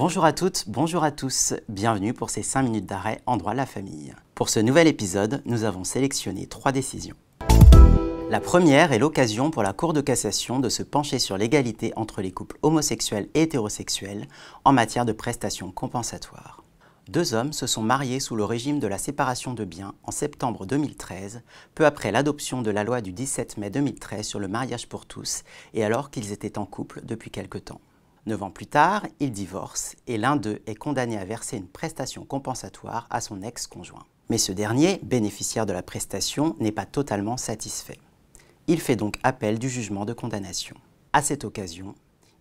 Bonjour à toutes, bonjour à tous, bienvenue pour ces 5 minutes d'arrêt en droit de la famille. Pour ce nouvel épisode, nous avons sélectionné 3 décisions. La première est l'occasion pour la Cour de cassation de se pencher sur l'égalité entre les couples homosexuels et hétérosexuels en matière de prestations compensatoires. Deux hommes se sont mariés sous le régime de la séparation de biens en septembre 2013, peu après l'adoption de la loi du 17 mai 2013 sur le mariage pour tous et alors qu'ils étaient en couple depuis quelque temps. Neuf ans plus tard, ils divorcent et l'un d'eux est condamné à verser une prestation compensatoire à son ex-conjoint. Mais ce dernier, bénéficiaire de la prestation, n'est pas totalement satisfait. Il fait donc appel du jugement de condamnation. À cette occasion,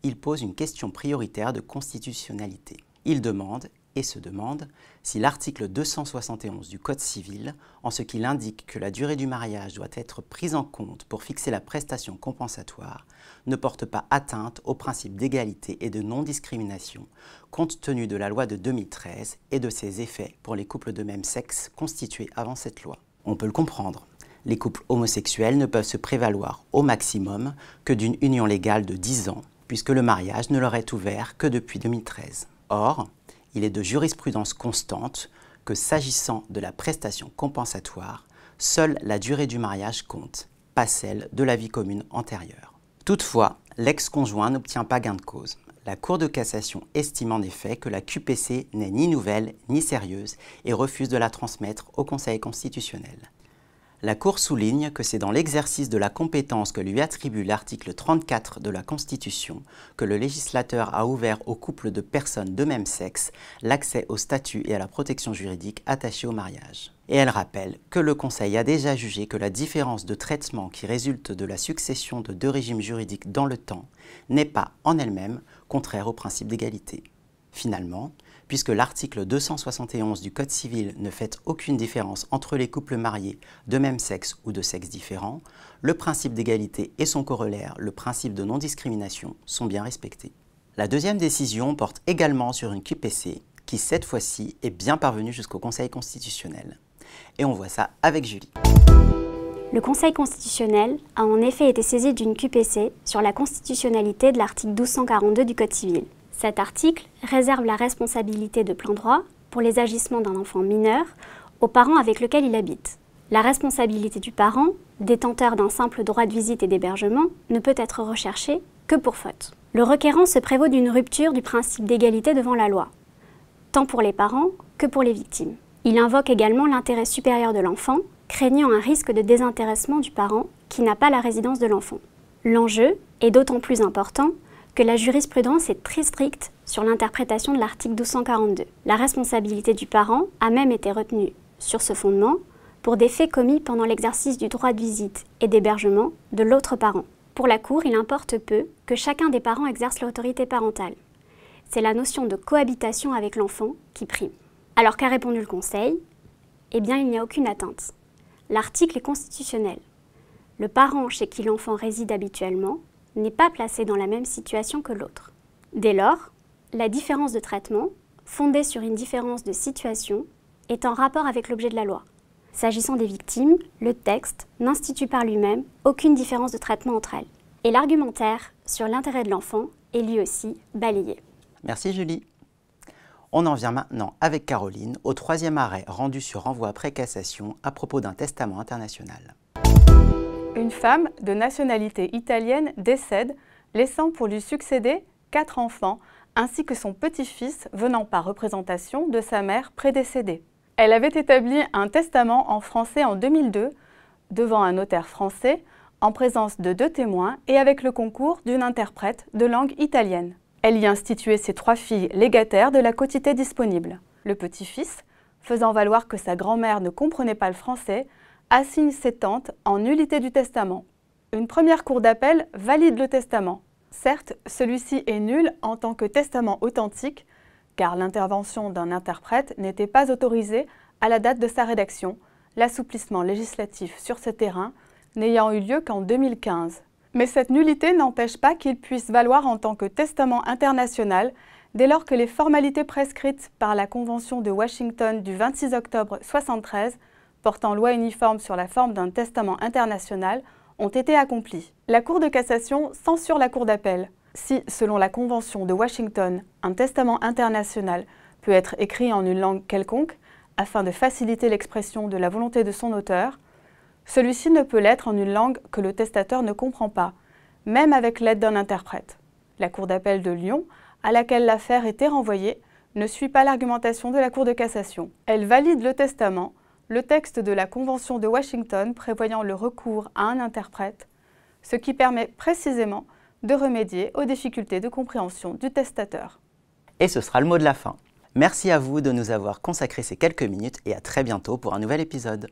il pose une question prioritaire de constitutionnalité. Il demande et se demande si l'article 271 du Code civil, en ce qu'il indique que la durée du mariage doit être prise en compte pour fixer la prestation compensatoire, ne porte pas atteinte au principe d'égalité et de non-discrimination, compte tenu de la loi de 2013 et de ses effets pour les couples de même sexe constitués avant cette loi. On peut le comprendre. Les couples homosexuels ne peuvent se prévaloir au maximum que d'une union légale de 10 ans, puisque le mariage ne leur est ouvert que depuis 2013. Or, il est de jurisprudence constante que s'agissant de la prestation compensatoire, seule la durée du mariage compte, pas celle de la vie commune antérieure. Toutefois, l'ex-conjoint n'obtient pas gain de cause. La Cour de cassation estime en effet que la QPC n'est ni nouvelle ni sérieuse et refuse de la transmettre au Conseil constitutionnel la Cour souligne que c'est dans l'exercice de la compétence que lui attribue l'article 34 de la Constitution que le législateur a ouvert aux couples de personnes de même sexe l'accès au statut et à la protection juridique attachée au mariage. Et elle rappelle que le Conseil a déjà jugé que la différence de traitement qui résulte de la succession de deux régimes juridiques dans le temps n'est pas en elle-même contraire au principe d'égalité. Finalement, puisque l'article 271 du Code civil ne fait aucune différence entre les couples mariés de même sexe ou de sexe différent, le principe d'égalité et son corollaire, le principe de non-discrimination, sont bien respectés. La deuxième décision porte également sur une QPC qui, cette fois-ci, est bien parvenue jusqu'au Conseil constitutionnel. Et on voit ça avec Julie. Le Conseil constitutionnel a en effet été saisi d'une QPC sur la constitutionnalité de l'article 1242 du Code civil. Cet article réserve la responsabilité de plein droit pour les agissements d'un enfant mineur aux parents avec lequel il habite. La responsabilité du parent, détenteur d'un simple droit de visite et d'hébergement, ne peut être recherchée que pour faute. Le requérant se prévaut d'une rupture du principe d'égalité devant la loi, tant pour les parents que pour les victimes. Il invoque également l'intérêt supérieur de l'enfant, craignant un risque de désintéressement du parent qui n'a pas la résidence de l'enfant. L'enjeu est d'autant plus important que la jurisprudence est très stricte sur l'interprétation de l'article 1242. La responsabilité du parent a même été retenue sur ce fondement pour des faits commis pendant l'exercice du droit de visite et d'hébergement de l'autre parent. Pour la Cour, il importe peu que chacun des parents exerce l'autorité parentale. C'est la notion de cohabitation avec l'enfant qui prime. Alors qu'a répondu le Conseil Eh bien, il n'y a aucune atteinte. L'article est constitutionnel. Le parent chez qui l'enfant réside habituellement n'est pas placé dans la même situation que l'autre. Dès lors, la différence de traitement, fondée sur une différence de situation, est en rapport avec l'objet de la loi. S'agissant des victimes, le texte n'institue par lui-même aucune différence de traitement entre elles. Et l'argumentaire sur l'intérêt de l'enfant est lui aussi balayé. Merci Julie. On en vient maintenant avec Caroline au troisième arrêt rendu sur renvoi après cassation à propos d'un testament international une femme de nationalité italienne décède, laissant pour lui succéder quatre enfants, ainsi que son petit-fils venant par représentation de sa mère prédécédée. Elle avait établi un testament en français en 2002 devant un notaire français en présence de deux témoins et avec le concours d'une interprète de langue italienne. Elle y instituait ses trois filles légataires de la quotité disponible. Le petit-fils, faisant valoir que sa grand-mère ne comprenait pas le français, assigne ses tentes en nullité du testament. Une première cour d'appel valide le testament. Certes, celui-ci est nul en tant que testament authentique, car l'intervention d'un interprète n'était pas autorisée à la date de sa rédaction, l'assouplissement législatif sur ce terrain n'ayant eu lieu qu'en 2015. Mais cette nullité n'empêche pas qu'il puisse valoir en tant que testament international dès lors que les formalités prescrites par la Convention de Washington du 26 octobre 1973 portant loi uniforme sur la forme d'un testament international ont été accomplis. La Cour de cassation censure la Cour d'appel. Si, selon la Convention de Washington, un testament international peut être écrit en une langue quelconque, afin de faciliter l'expression de la volonté de son auteur, celui-ci ne peut l'être en une langue que le testateur ne comprend pas, même avec l'aide d'un interprète. La Cour d'appel de Lyon, à laquelle l'affaire était renvoyée, ne suit pas l'argumentation de la Cour de cassation. Elle valide le testament le texte de la Convention de Washington prévoyant le recours à un interprète, ce qui permet précisément de remédier aux difficultés de compréhension du testateur. Et ce sera le mot de la fin. Merci à vous de nous avoir consacré ces quelques minutes et à très bientôt pour un nouvel épisode.